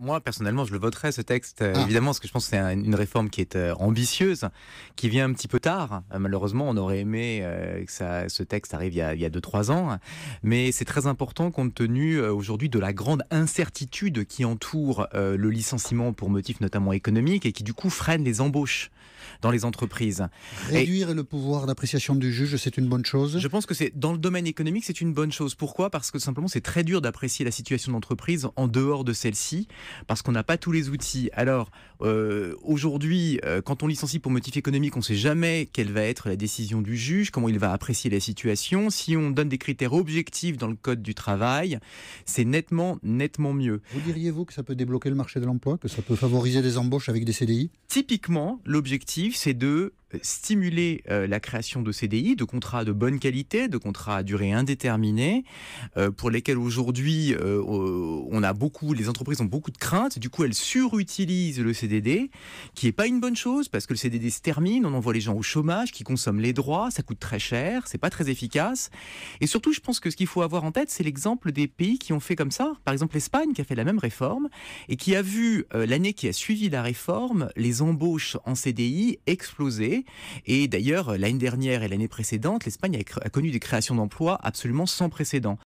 moi, personnellement, je le voterai, ce texte, euh, ah. évidemment, parce que je pense que c'est une réforme qui est euh, ambitieuse, qui vient un petit peu tard. Euh, malheureusement, on aurait aimé que ce texte arrive il y a 2-3 ans. Mais c'est très important compte tenu aujourd'hui de la grande incertitude qui entoure le licenciement pour motifs notamment économiques et qui, du coup, freine les embauches dans les entreprises. Réduire le pouvoir d'appréciation du juge, c'est une bonne chose Je pense que c'est dans le domaine économique, c'est une bonne chose. Pourquoi Parce que simplement, c'est très dur d'apprécier la situation d'entreprise en dehors de celle-ci parce qu'on n'a pas tous les outils. Alors euh, aujourd'hui, euh, quand on licencie pour motif économique, on ne sait jamais quelle va être la décision du juge, comment il va apprécier la situation. Si on donne des critères objectifs dans le code du travail, c'est nettement, nettement mieux. Vous diriez-vous que ça peut débloquer le marché de l'emploi, que ça peut favoriser des embauches avec des CDI Typiquement, l'objectif, c'est de euh, stimuler euh, la création de CDI, de contrats de bonne qualité, de contrats à durée indéterminée, euh, pour lesquels aujourd'hui on a beaucoup, les entreprises ont beaucoup de craintes. Du coup, elles surutilisent le CDD, qui n'est pas une bonne chose parce que le CDD se termine, on envoie les gens au chômage, qui consomment les droits, ça coûte très cher, c'est pas très efficace. Et surtout, je pense que ce qu'il faut avoir en tête, c'est l'exemple des pays qui ont fait comme ça. Par exemple, l'Espagne qui a fait la même réforme et qui a vu l'année qui a suivi la réforme les embauches en CDI exploser et d'ailleurs, l'année dernière et l'année précédente, l'Espagne a, connu des créations d'emplois absolument sans précédent.